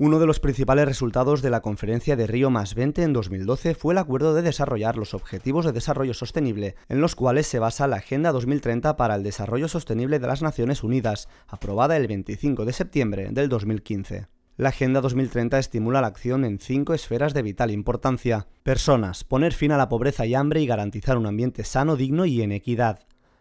Uno de los principales resultados de la conferencia de Río más 20 en 2012 fue el acuerdo de desarrollar los Objetivos de Desarrollo Sostenible, en los cuales se basa la Agenda 2030 para el Desarrollo Sostenible de las Naciones Unidas, aprobada el 25 de septiembre del 2015. La Agenda 2030 estimula la acción en cinco esferas de vital importancia. Personas, poner fin a la pobreza y hambre y garantizar un ambiente sano, digno y en equidad.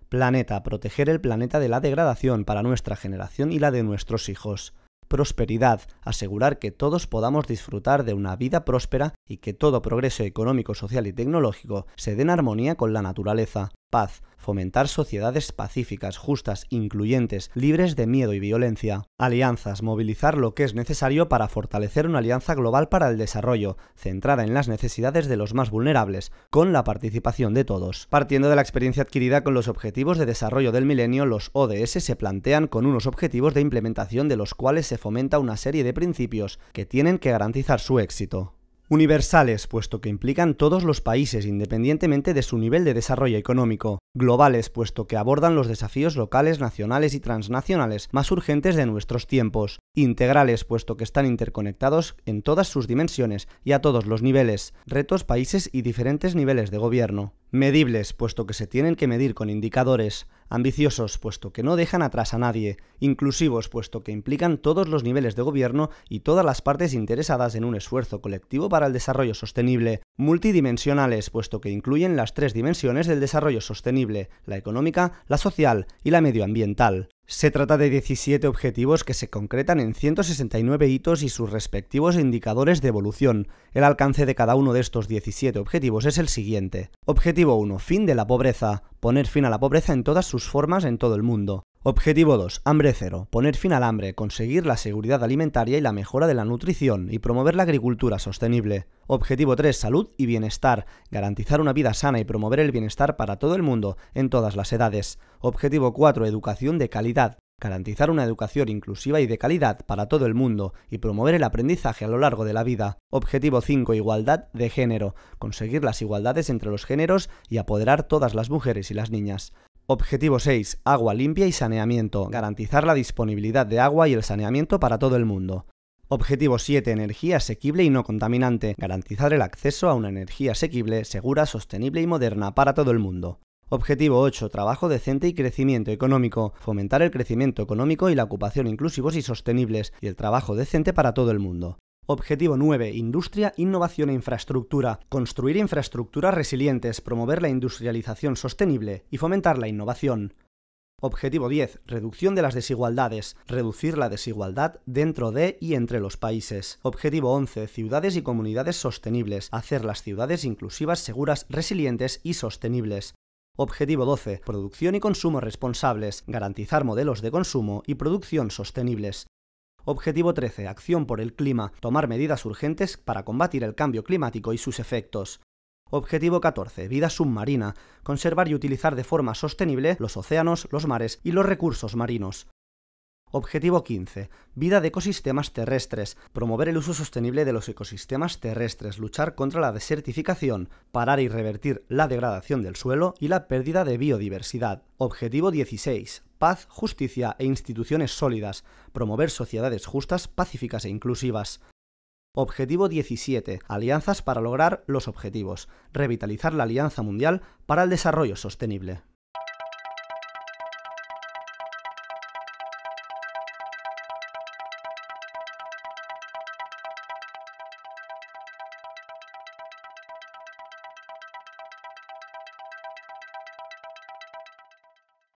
Planeta, proteger el planeta de la degradación para nuestra generación y la de nuestros hijos prosperidad, asegurar que todos podamos disfrutar de una vida próspera y que todo progreso económico, social y tecnológico se dé en armonía con la naturaleza. Paz, fomentar sociedades pacíficas, justas, incluyentes, libres de miedo y violencia. Alianzas, movilizar lo que es necesario para fortalecer una alianza global para el desarrollo, centrada en las necesidades de los más vulnerables, con la participación de todos. Partiendo de la experiencia adquirida con los Objetivos de Desarrollo del Milenio, los ODS se plantean con unos objetivos de implementación de los cuales se fomenta una serie de principios que tienen que garantizar su éxito. Universales, puesto que implican todos los países independientemente de su nivel de desarrollo económico. Globales, puesto que abordan los desafíos locales, nacionales y transnacionales más urgentes de nuestros tiempos integrales puesto que están interconectados en todas sus dimensiones y a todos los niveles, retos, países y diferentes niveles de gobierno. Medibles puesto que se tienen que medir con indicadores, ambiciosos puesto que no dejan atrás a nadie, inclusivos puesto que implican todos los niveles de gobierno y todas las partes interesadas en un esfuerzo colectivo para el desarrollo sostenible, multidimensionales puesto que incluyen las tres dimensiones del desarrollo sostenible, la económica, la social y la medioambiental. Se trata de 17 objetivos que se concretan en 169 hitos y sus respectivos indicadores de evolución. El alcance de cada uno de estos 17 objetivos es el siguiente. Objetivo 1. Fin de la pobreza. Poner fin a la pobreza en todas sus formas en todo el mundo. Objetivo 2. Hambre cero. Poner fin al hambre, conseguir la seguridad alimentaria y la mejora de la nutrición y promover la agricultura sostenible. Objetivo 3. Salud y bienestar. Garantizar una vida sana y promover el bienestar para todo el mundo, en todas las edades. Objetivo 4. Educación de calidad. Garantizar una educación inclusiva y de calidad para todo el mundo y promover el aprendizaje a lo largo de la vida. Objetivo 5. Igualdad de género. Conseguir las igualdades entre los géneros y apoderar todas las mujeres y las niñas. Objetivo 6. Agua limpia y saneamiento. Garantizar la disponibilidad de agua y el saneamiento para todo el mundo. Objetivo 7. Energía asequible y no contaminante. Garantizar el acceso a una energía asequible, segura, sostenible y moderna para todo el mundo. Objetivo 8. Trabajo decente y crecimiento económico. Fomentar el crecimiento económico y la ocupación inclusivos y sostenibles y el trabajo decente para todo el mundo. Objetivo 9. Industria, innovación e infraestructura. Construir infraestructuras resilientes, promover la industrialización sostenible y fomentar la innovación. Objetivo 10. Reducción de las desigualdades. Reducir la desigualdad dentro de y entre los países. Objetivo 11. Ciudades y comunidades sostenibles. Hacer las ciudades inclusivas, seguras, resilientes y sostenibles. Objetivo 12. Producción y consumo responsables. Garantizar modelos de consumo y producción sostenibles. Objetivo 13. Acción por el clima. Tomar medidas urgentes para combatir el cambio climático y sus efectos. Objetivo 14. Vida submarina. Conservar y utilizar de forma sostenible los océanos, los mares y los recursos marinos. Objetivo 15. Vida de ecosistemas terrestres. Promover el uso sostenible de los ecosistemas terrestres, luchar contra la desertificación, parar y revertir la degradación del suelo y la pérdida de biodiversidad. Objetivo 16 paz, justicia e instituciones sólidas, promover sociedades justas, pacíficas e inclusivas. Objetivo 17. Alianzas para lograr los objetivos. Revitalizar la Alianza Mundial para el Desarrollo Sostenible.